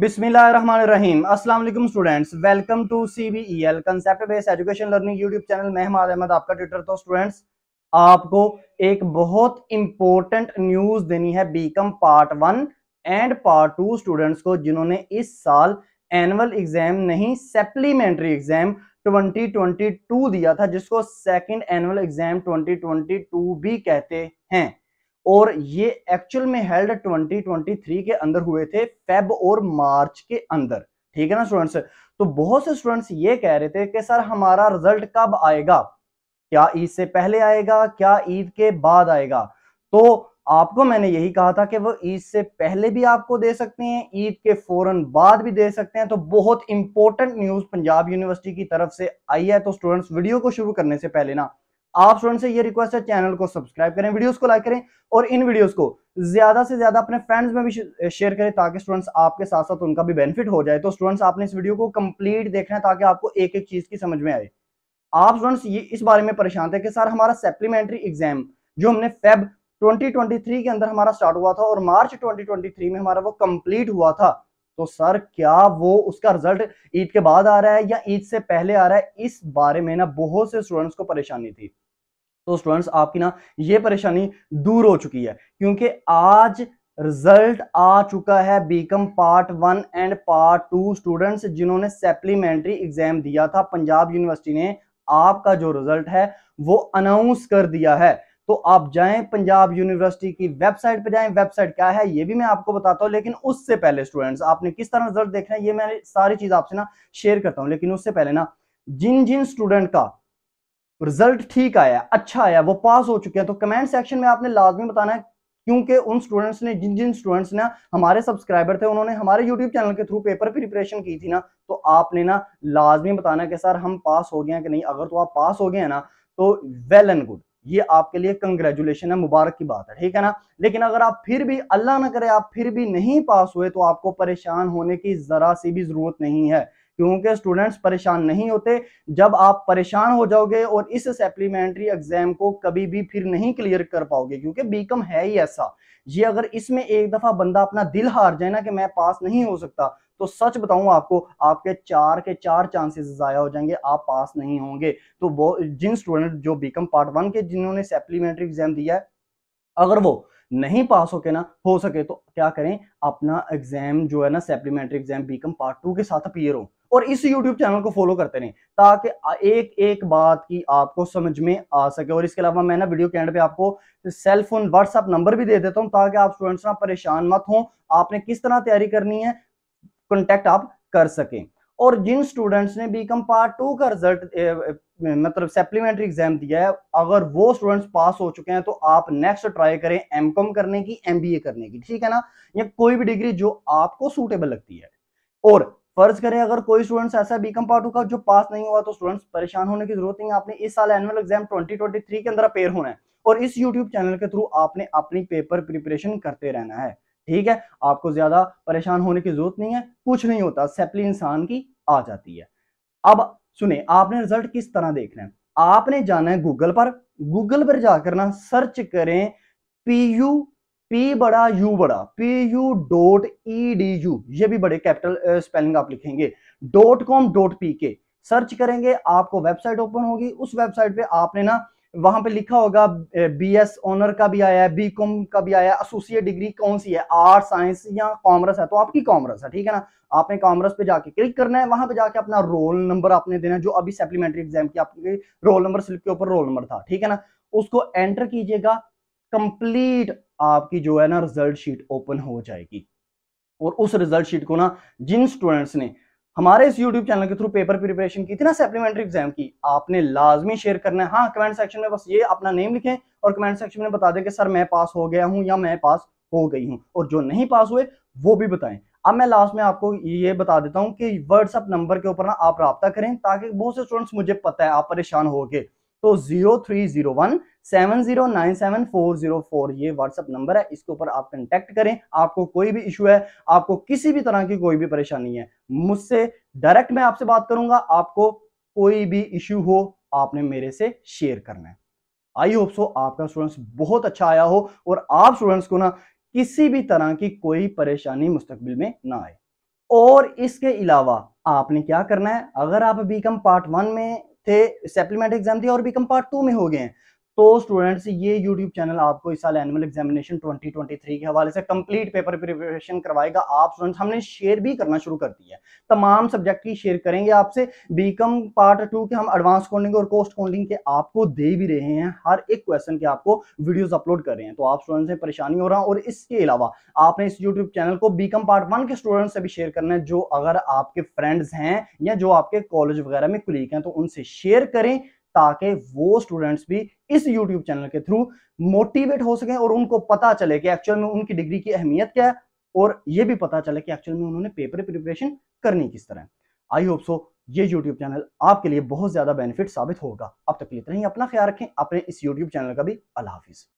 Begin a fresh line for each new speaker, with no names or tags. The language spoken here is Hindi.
बिस्मिल्लाहिर्रहमानिर्रहीम अस्सलाम वालेकुम students welcome to C B E L concept based education learning YouTube channel मैं हमाद अहमद आपका ट्विटर तो स्टूडेंट्स आपको एक बहुत इंपॉर्टेंट न्यूज देनी है BCom part one and part two students को जिन्होंने इस साल एनुअल एग्जाम नहीं सप्लीमेंट्री एग्जाम 2022 दिया था जिसको सेकेंड एनुअल एग्जाम 2022 भी कहते हैं और ये एक्चुअल में हेल्ड 2023 के अंदर हुए थे फेब और मार्च के अंदर ठीक है ना स्टूडेंट्स तो बहुत से स्टूडेंट्स ये कह रहे थे कि सर हमारा रिजल्ट कब आएगा क्या ईद से पहले आएगा क्या ईद के बाद आएगा तो आपको मैंने यही कहा था कि वो ईद से पहले भी आपको दे सकते हैं ईद के फौरन बाद भी दे सकते हैं तो बहुत इंपॉर्टेंट न्यूज पंजाब यूनिवर्सिटी की तरफ से आई है तो स्टूडेंट्स वीडियो को शुरू करने से पहले ना आप स्टूडेंट से ये रिक्वेस्ट है चैनल को सब्सक्राइब करें वीडियोस को लाइक करें और इन वीडियोस को ज्यादा से ज्यादा अपने फ्रेंड्स में भी शेयर करें ताकि स्टूडेंट्स आपके साथ साथ उनका भी बेनिफिट हो जाए तो स्टूडेंट्स आपने इस वीडियो को कंप्लीट देखना है ताकि आपको एक एक चीज की समझ में आए आप स्टूडेंट्स ये इस बारे में परेशान थे कि सर हमारा सप्लीमेंट्री एग्जाम जो हमने फेब ट्वेंटी के अंदर हमारा स्टार्ट हुआ था और मार्च ट्वेंटी में हमारा वो कंप्लीट हुआ था तो सर क्या वो उसका रिजल्ट ईद के बाद आ रहा है या ईद से पहले आ रहा है इस बारे में ना बहुत से स्टूडेंट्स को परेशानी थी तो स्टूडेंट्स आपकी ना ये परेशानी दूर हो चुकी है क्योंकि आज रिजल्ट आ चुका है BCom part one and part two students जिन्होंने सप्लीमेंट्री एग्जाम दिया था पंजाब यूनिवर्सिटी ने आपका जो रिजल्ट है वो अनाउंस कर दिया है तो आप जाएं पंजाब यूनिवर्सिटी की वेबसाइट पर जाएं वेबसाइट क्या है ये भी मैं आपको बताता हूँ लेकिन उससे पहले स्टूडेंट्स आपने किस तरह रिजल्ट देखना है ये मैं सारी चीज आपसे ना शेयर करता हूँ लेकिन उससे पहले ना जिन जिन स्टूडेंट का रिजल्ट ठीक आया अच्छा आया वो पास हो चुके हैं तो कमेंट सेक्शन में आपने लाजमी बताना है क्योंकि उन स्टूडेंट्स ने जिन जिन स्टूडेंट्स ने हमारे सब्सक्राइबर थे उन्होंने हमारे यूट्यूब चैनल के थ्रू पेपर प्रिपरेशन की थी ना तो आपने ना लाजमी बताना कि सर हम पास हो गए हैं कि नहीं अगर तो आप पास हो गए हैं ना तो वेल एंड गुड ये आपके लिए कंग्रेचुलेशन है मुबारक की बात है ठीक है ना लेकिन अगर आप फिर भी अल्लाह ना करे आप फिर भी नहीं पास हुए तो आपको परेशान होने की जरा सी भी जरूरत नहीं है क्योंकि स्टूडेंट्स परेशान नहीं होते जब आप परेशान हो जाओगे और इस सप्लीमेंट्री एग्जाम को कभी भी फिर नहीं क्लियर कर पाओगे क्योंकि बीकम है ही ऐसा ये अगर इसमें एक दफा बंदा अपना दिल हार जाए ना कि मैं पास नहीं हो सकता तो सच बताऊं आपको आपके चार के चार चांसेस ज़ाया हो जाएंगे आप पास नहीं होंगे तो वो जिन स्टूडेंट जो बीकम पार्ट वन के जिन्होंने सप्लीमेंट्री एग्जाम दिया है अगर वो नहीं पास होके ना हो सके तो क्या करें अपना एग्जाम जो है ना supplementary exam BCom part two के साथ अपियर हो और इस यूट्यूब चैनल को फॉलो करते रहें ताकि एक एक बात की आपको समझ में आ सके और इसके अलावा मैं ना वीडियो के एंड पे आपको सेल फोन व्हाट्सअप नंबर भी दे देता हूँ ताकि आप स्टूडेंट्स ना परेशान मत हों आपने किस तरह तैयारी करनी है कॉन्टैक्ट आप कर सकें और जिन स्टूडेंट्स ने बी कम पार्ट टू का रिजल्ट मतलब सप्लीमेंट्री एग्जाम दिया है अगर वो स्टूडेंट्स पास हो चुके हैं तो आप नेक्स्ट ट्राई करें एम कॉम करने की एम बी ए करने की ठीक है ना या कोई भी डिग्री जो आपको सूटेबल लगती है और फर्ज करें अगर कोई स्टूडेंट्स ऐसा बीकम पार्ट होगा जो पास नहीं हुआ तो स्टूडेंट्स परेशान होने की जरूरत नहीं आपने इस साल एनुअल एग्जाम 2023 के अंदर अपेयर होना है और इस यूट्यूब चैनल के थ्रू आपने अपनी पेपर प्रिपरेशन करते रहना है ठीक है आपको ज्यादा परेशान होने की जरूरत नहीं है कुछ नहीं होता सेपली इंसान की आ जाती है अब सुने आपने रिजल्ट किस तरह देखना है आपने जाना है गूगल पर गूगल पर जाकर ना सर्च करें पी यू पी बड़ा यू बड़ा P U dot E D U ये भी बड़े कैपिटल स्पेलिंग आप लिखेंगे dot com dot P K search करेंगे आपको वेबसाइट ओपन होगी उस वेबसाइट पे आपने ना वहां पे लिखा होगा बी एस ऑनर का भी आया है बी कॉम का भी आया है एसोसिएट डिग्री कौन सी है आर्ट साइंस या कॉमर्स है तो आपकी कॉमर्स है ठीक है ना आपने कॉमर्स पे जाके क्लिक करना है वहां पे जाके अपना रोल नंबर आपने देना है जो अभी सप्लीमेंट्री एग्जाम की आपके रोल नंबर स्लिप के ऊपर रोल नंबर था ठीक है ना उसको एंटर कीजिएगा कंप्लीट आपकी जो है ना रिजल्ट शीट ओपन हो जाएगी और उस रिजल्ट शीट को ना जिन स्टूडेंट्स ने हमारे इस YouTube चैनल के थ्रू पेपर प्रिपरेशन की थी ना सप्लीमेंट्री एग्जाम की आपने लाजमी शेयर करना है हाँ कमेंट सेक्शन में बस ये अपना नेम लिखें और कमेंट सेक्शन में बता दें कि सर मैं पास हो गया हूँ या मैं पास हो गई हूँ और जो नहीं पास हुए वो भी बताएं अब मैं लास्ट में आपको ये बता देता हूँ कि व्हाट्सअप नंबर के ऊपर ना आप रबता करें ताकि बहुत से स्टूडेंट्स मुझे पता है आप परेशान हो गए तो zero three zero one seven zero nine seven four zero four ये व्हाट्सअप नंबर है इसके ऊपर आप कंटेक्ट करें आपको कोई भी इशू है आपको किसी भी तरह की कोई भी परेशानी है मुझसे डायरेक्ट मैं आपसे बात करूंगा आपको कोई भी इशू हो आपने मेरे से शेयर करना है आई होप सो आपका स्टूडेंट्स बहुत अच्छा आया हो और आप स्टूडेंट्स को ना किसी भी तरह की कोई परेशानी मुस्तकबिल में ना आए और इसके अलावा आपने क्या करना है अगर आप बीकम पार्ट वन में थे सप्लीमेंट एग्जाम दिया और भी कम पार्ट टू में हो गए हैं तो स्टूडेंट्स ये यूट्यूब चैनल आपको इस साल एनुअल एग्जामिनेशन 2023 के हवाले से कंप्लीट पेपर प्रिपरेशन करवाएगा आप स्टूडेंट्स हमने शेयर भी करना शुरू कर दिया है तमाम सब्जेक्ट की शेयर करेंगे आपसे बीकम पार्ट टू के हम एडवांस कोडिंग और कोस्ट कोडिंग के आपको दे भी रहे हैं हर एक क्वेश्चन के आपको वीडियोज अपलोड कर रहे हैं तो आप स्टूडेंट से परेशानी हो रहा है और इसके अलावा आपने इस यूट्यूब चैनल को बीकम पार्ट वन के स्टूडेंट से भी शेयर करना है जो अगर आपके फ्रेंड्स हैं या जो आपके कॉलेज वगैरह में कुलीग हैं तो उनसे शेयर करें ताकि वो स्टूडेंट्स भी इस यूट्यूब चैनल के थ्रू मोटिवेट हो सकें और उनको पता चले कि एक्चुअल में उनकी डिग्री की अहमियत क्या है और ये भी पता चले कि एक्चुअल में उन्होंने पेपर प्रिपरेशन करनी किस तरह आई होप सो ये यूट्यूब चैनल आपके लिए बहुत ज्यादा बेनिफिट साबित होगा अब तक इतना ही अपना ख्याल रखें अपने इस यूट्यूब चैनल का भी अल्लाह हाफिज़